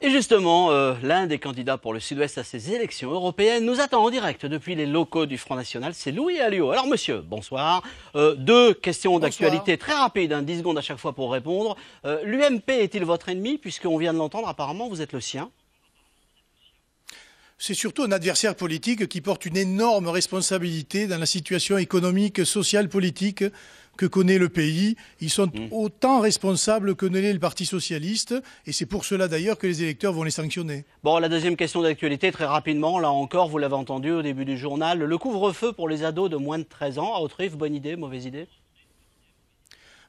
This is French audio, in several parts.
Et justement, euh, l'un des candidats pour le Sud-Ouest à ces élections européennes nous attend en direct depuis les locaux du Front National, c'est Louis Alliot. Alors monsieur, bonsoir. Euh, deux questions d'actualité très rapides, 10 hein, secondes à chaque fois pour répondre. Euh, L'UMP est-il votre ennemi Puisqu'on vient de l'entendre, apparemment vous êtes le sien. C'est surtout un adversaire politique qui porte une énorme responsabilité dans la situation économique, sociale, politique que connaît le pays. Ils sont mm. autant responsables que ne l'est le Parti socialiste. Et c'est pour cela d'ailleurs que les électeurs vont les sanctionner. Bon, la deuxième question d'actualité, très rapidement, là encore, vous l'avez entendu au début du journal, le couvre-feu pour les ados de moins de 13 ans à Autriche, bonne idée, mauvaise idée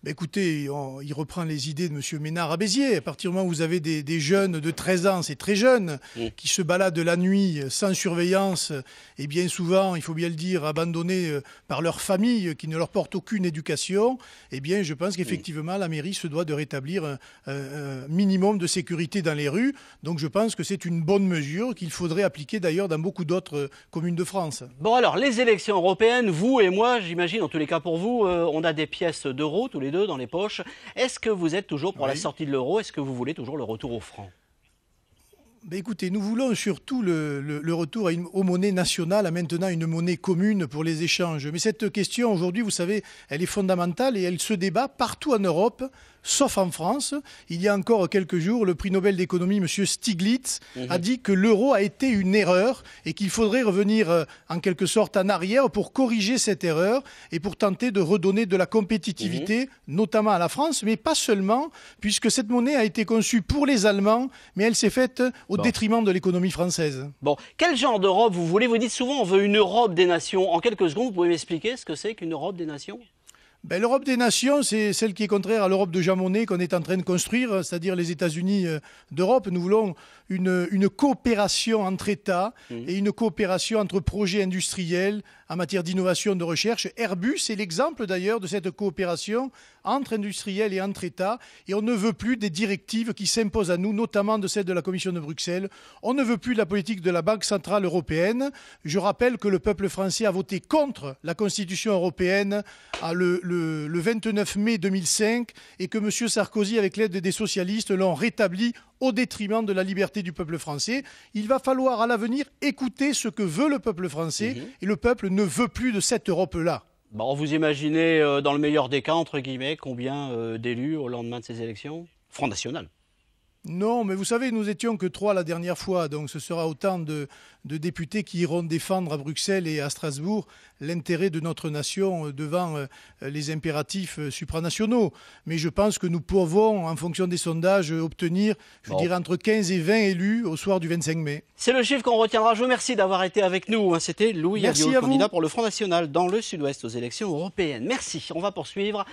bah, écoutez, il reprend les idées de M. Ménard à Béziers. À partir du moment où vous avez des, jeunes de 13 ans, c'est très jeune, mm. qui se baladent la nuit sans surveillance et eh bien souvent, il faut bien le dire, abandonnés euh, par leur famille euh, qui ne leur porte aucune éducation, eh bien je pense qu'effectivement la mairie se doit de rétablir un, minimum de sécurité dans les rues. Donc je pense que c'est une bonne mesure qu'il faudrait appliquer d'ailleurs dans beaucoup d'autres euh, communes de France. Bon alors, les élections européennes, vous et moi, j'imagine, en tous les cas pour vous, on a des pièces d'euros tous les dans les poches. Est-ce que vous êtes toujours pour la sortie de l'euro Est-ce que vous voulez toujours le retour au franc ben écoutez, nous voulons surtout le, retour à une, aux monnaies nationales, à maintenant une monnaie commune pour les échanges. Mais cette question, aujourd'hui, vous savez, elle est fondamentale et elle se débat partout en Europe, sauf en France. Il y a encore quelques jours, le prix Nobel d'économie, M. Stiglitz, a mhm. dit que l'euro a été une erreur et qu'il faudrait revenir euh, en quelque sorte en arrière pour corriger cette erreur et pour tenter de redonner de la compétitivité, mhm. notamment à la France, mais pas seulement, puisque cette monnaie a été conçue pour les Allemands, mais elle s'est faite euh, au détriment de l'économie française. Bon, quel genre d'Europe vous voulez Vous dites souvent on veut une Europe des nations. En quelques secondes, vous pouvez m'expliquer ce que c'est qu'une Europe des nations ben, L'Europe des nations, c'est celle qui est contraire à l'Europe de Jean Monnet qu'on est en train de construire, c'est-à-dire les États-Unis euh, d'Europe. Nous voulons une, coopération entre États et une coopération entre projets industriels en matière d'innovation, de recherche. Airbus est l'exemple d'ailleurs de cette coopération entre industriels et entre États. Et on ne veut plus des directives qui s'imposent à nous, notamment de celles de la Commission de Bruxelles. On ne veut plus de la politique de la Banque centrale européenne. Je rappelle que le peuple français a voté contre la Constitution européenne à le le, vingt 29 mai 2005 et que M. Sarkozy, avec l'aide des socialistes, l'ont rétabli au détriment de la liberté du peuple français. Il va falloir à l'avenir écouter ce que veut le peuple français mhm. et le peuple ne veut plus de cette Europe-là. Bon, vous imaginez, euh, dans le meilleur des cas, entre guillemets, combien euh, d'élus au lendemain de ces élections Front National. Non, mais vous savez, nous étions que trois la dernière fois, donc ce sera autant de, députés qui iront défendre à Bruxelles et à Strasbourg l'intérêt de notre nation euh, devant euh, les impératifs euh, supranationaux. Mais je pense que nous pouvons, en fonction des sondages, obtenir, je dirais, entre 15 et 20 élus au soir du 25 mai. C'est le chiffre qu'on retiendra. Je vous remercie d'avoir été avec nous. Hein. C'était Louis Aguillot, candidat pour le Front National dans le Sud-Ouest aux élections européennes. Merci. On va poursuivre.